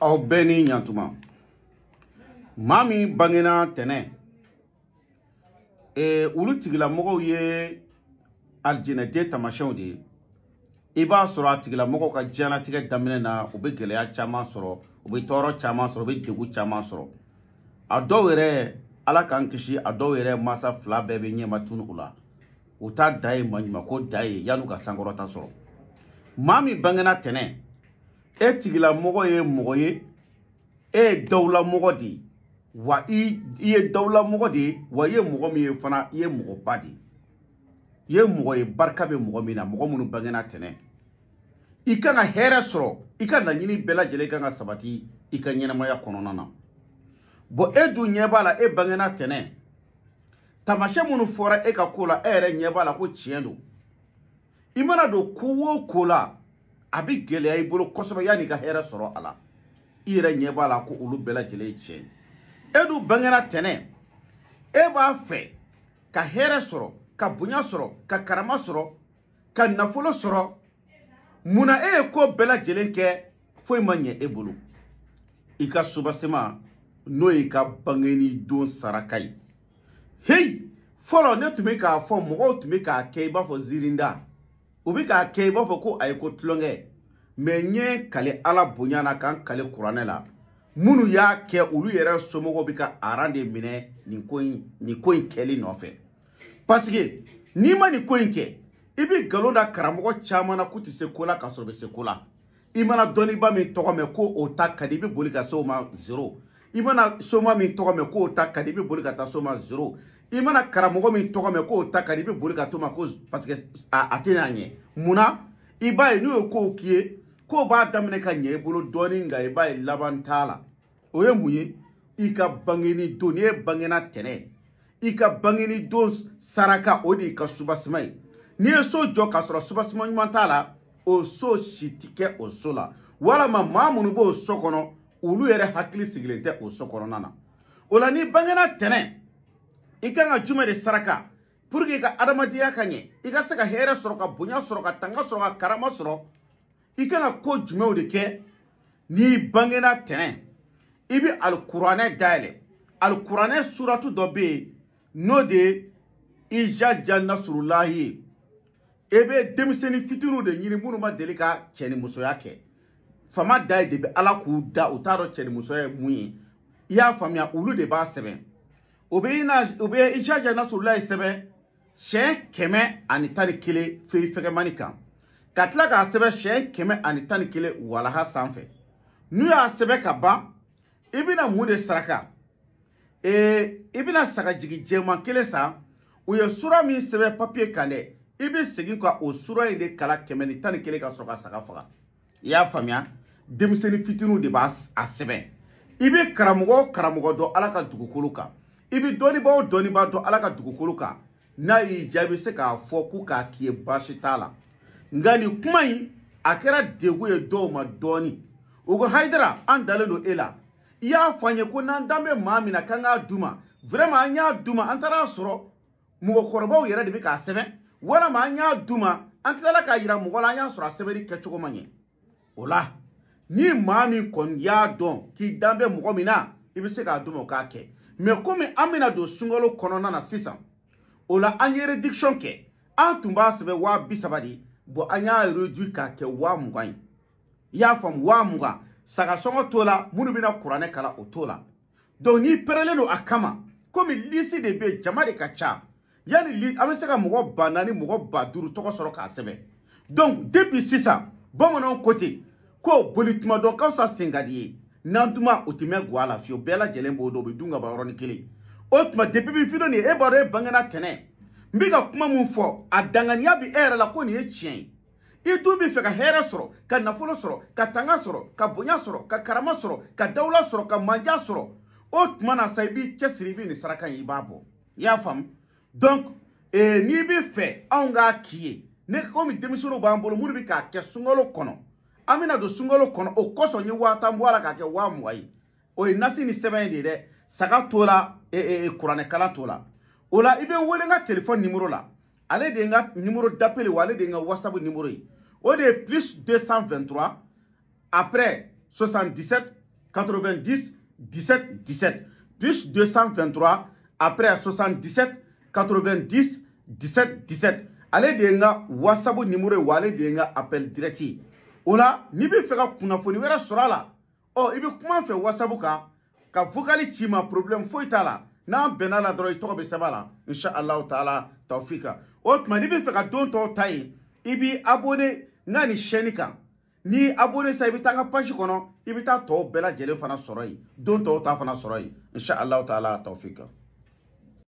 aw bɛɛ ni ɲantuma maa min bangena tɛnɛ olu tigilamɔgɔw ye alijinɛden tamasiyɛnw de ye i b'a sɔrɔ a tigilamɔgɔw ka diɲɛnatigɛ daminɛ na u bɛ gɛlɛya caman sɔrɔ u bɛ tɔɔrɔ caman sɔrɔ u bɛ degun caman sɔrɔ a dɔw yɛrɛ ala k'an kisi a dɔw yɛrɛ masa fila bɛɛ bɛ ɲɛma tunu u la u t'a da ye maɲumanko da ye yanni u ka sankɔrɔta sɔrɔ maa min bangena tɛnɛ e tigilamɔgɔ ye mɔgɔ ye e ye dawulamɔgɔ de ye wa i ye dawulamɔgɔ de ye wa i ye mɔgɔ min ye fana i ye mɔgɔba de ye i ye mɔgɔ ye barika bɛ mɔgɔ min na mɔgɔ minnu bangena tɛnɛ i kan ka hɛrɛ sɔrɔ i ka laɲini bɛɛ lajɛlen kan ka sabati i ka ɲɛnɛmaya kɔnɔna na bɔn e dun ɲɛ b'a la e bangena tɛnɛ tamasiyɛn minnu fɔra e ka ko la e yɛrɛ ɲɛ b'a la ko tiɲɛ don i mana don ko o ko la a bɛ gɛlɛya i bolo kosɛbɛ yanni i ka hɛrɛ sɔrɔ a la i yɛrɛ ɲɛ b'a la ko olu bɛɛ lajɛlen ye tiɲɛ ye e dun bangera tɛnɛ e b'a fɛ ka hɛrɛ sɔrɔ ka bonya sɔrɔ ka karama sɔrɔ ka nafolo sɔrɔ munna e ye ko bɛɛ lajɛlen kɛ foyi ma ɲɛ e bolo i ka sobasema n'o y'i ka bangeni don saraka ye heyi fɔlɔ ne tun bɛ k'a fɔ mɔgɔw tun bɛ k'a kɛ i b'a fɔ ziirinda u bi k'a kɛ i b'a fɔ ko a ye ko tulonkɛ mɛ n ye kale ala bonya na k'an kale kuranɛ la minnu y'a kɛ olu yɛrɛ somɔgɔw bi ka aran de minɛ nin ko in nin ko in kɛli nɔfɛ paseke n'i ma nin ko in kɛ i bi nkalon da karamɔgɔ caman na k'u tɛ se ko la k'a sɔrɔ u bɛ se ko la i mana dɔnniba min tɔgɔ mɛn ko o ta ka di i bɛ boli ka se o ma zero i mana soma min tɔgɔ mɛn k'o ta ka di i bɛ boli ka taa so ma zero i mana karamɔgɔ min tɔgɔ mɛn k'o ta ka di i bɛ boli ka to ma ko parce que a tɛ n'a ɲɛ munna i b'a ye n'u ye kow k'i ye kow b'a daminɛ ka ɲɛ i bolo dɔɔnin nka i b'a ye laban t'a la o ye mun ye i ka bangeni don n'i ye bangena tɛnɛ i ka bangeni don saraka o de y'i ka subasima ye n'i ye so jɔ k'a sɔrɔ subasima ɲuman t'a la o so si ti kɛ o so la walama maa minnu b'o so kɔnɔ olu yɛrɛ hakili sigilen tɛ o so kɔnɔna na o la ni bangena tɛnɛ i kan ka jumɛn de saraka pour que i ka adamadenya ka ɲɛ i ka se ka hɛrɛ sɔrɔ ka bonya sɔrɔ ka tanga sɔrɔ ka karama sɔrɔ i kan ka ko jumɛnw de kɛ n'i bangena tɛnɛ i bɛ alikuranɛ dayɛlɛ alikuranɛ suratu dɔ bɛ yen n'o de ye ijaja nasurulahi ye i bɛ denmisɛnnin fitininw de ɲini minnu ma deli ka cɛnimusoya kɛ fama da ye de bɛ ala k'u da u t'a dɔn cɛnimusoya ye mun ye i y'a faamuya olu de b'a sɛbɛn o bɛ i na o bɛ i jaja nasurulayi sɛbɛn siɲɛ kɛmɛ ani tan ni kelen feyi fɛgɛmani kan ka tila k'a sɛbɛn siɲɛ kɛmɛ ani tan ni kelen walaha sanfɛ n'u y'a sɛbɛn ka ban i bɛna mun de saraka ee i bɛna sagajigi jɛman kelen san u ye sura min sɛbɛn papiye kan dɛ i bɛ segin ka o sura in de kala kɛmɛ ni tan ni kelen ka sɔrɔ ka saga faga i y'a faamuya denmisɛnnin fitininw de b'a sɛbɛn i bɛ karamɔgɔ o karamɔgɔ dɔn ala ka dugukolo kan i bi dɔnniba o dɔnniba dɔn ala ka dugukolo kan n'a y'i diya i bɛ se k'a fɔ ko k'a k'i ye baasi t'a la nka nin kuma in a kɛra degun ye dɔw ma dɔɔni u ko hayidara an dalen don e la i y'a fɔ an ye ko n'an dan bɛ maa min na k'an k'a d'u ma vraiment an y'a d'u ma an taara sɔrɔ mɔgɔkɔrɔbaw yɛrɛ de bɛ k'a sɛbɛn walama an y'a d'u ma an tilala k'a yira mɔgɔ la an y'a sɔrɔ a sɛbɛnni kɛcogo ma ɲɛ o la ni maa min kɔni y'a dɔn k'i dan bɛ mɔgɔ min na i bɛ se k'a d'u ma o k'a kɛ mɛ komi an bɛna don sunkalo kɔnɔna na sisan o la an ye réduction kɛ an tun b'a sɛbɛn waa bi saba de bɔn an y'a réduit k'a kɛ waa mugan ye i y'a faamu waa mugan sagasɔngɔ t'o la minnu bɛna kuranɛ kalan o t'o la donc n'i pɛrɛnlen don a kama komi lisi de bɛ yen jama de ka ca yanni li an bɛ se ka mɔgɔ ba naani mɔgɔ ba duuru tɔgɔ sɔrɔ k'a sɛbɛn donc depuis sisan bamananw ko ten ko boli tuma dɔ ka fisa sen ka di ye n'an duma o tɛ mɛn guwa la fiyewu bɛɛ lajɛlen b'o dɔn o bɛ dun ka bɔ yɔrɔnin kelen o tuma depuis bi fidɔ nin ye e b'a dɔn e bangena tɛnɛ n bɛ ka kuma min fɔ a danganiya bɛ e yɛrɛ la ko nin ye tiɲɛ ye i dun bɛ fɛ ka hɛrɛ sɔrɔ ka nafolo sɔrɔ ka tanga sɔrɔ ka bonya sɔrɔ ka karama sɔrɔ ka dawula sɔrɔ ka manja sɔrɔ o tuma na sa i b'i cɛsiri i bɛ nin saraka in i b'a bɔ i y'a faamu donc ee eh, n'i bɛ fɛ anw k'a k'i ye ne komi denmisɛnninw b'an bolo minnu bɛ k'a kɛ sunkalo kɔnɔ an bɛna don sunkalo kɔnɔ o kosɔn n ye waa tan bɔ a la k'a kɛ waa mugan ye o ye nasi ni sɛbɛn ye de dɛ saga t'o la e, e, e, kuranɛkalan t'o la o la i bɛ wele n ka telefɔni nimoro la ale de ye n ka nimoro d'apeli wa ale de ye n ka whatsapp nimoro ye o de ye plus 223 après 77 90 17 17 plus 223 après 77 90 17 17 ale de ye n ka whatsapp nimoro ye wa ale de ye n ka appel direct ye o la n'i bɛ fɛ ka kunnafoni wɛrɛ sɔrɔ a la ɔ i bɛ kuma n fɛ wasabu kan ka vokali ci ma problème foyi t'a la n'an bɛnna la dɔrɔn i tɔgɔ bɛ sɛbɛn a la insha allahu taala tawfika o tuma n'i bɛ fɛ ka don tɔw ta ye i b'i abonné n ka nin chaîne kan n'i abonné sisan i bɛ taa n ka page kɔnɔ i bɛ taa tɔw bɛɛ lajɛlen fana sɔrɔ yen don tɔw ta fana sɔrɔ yen insha allahu taala tawfika.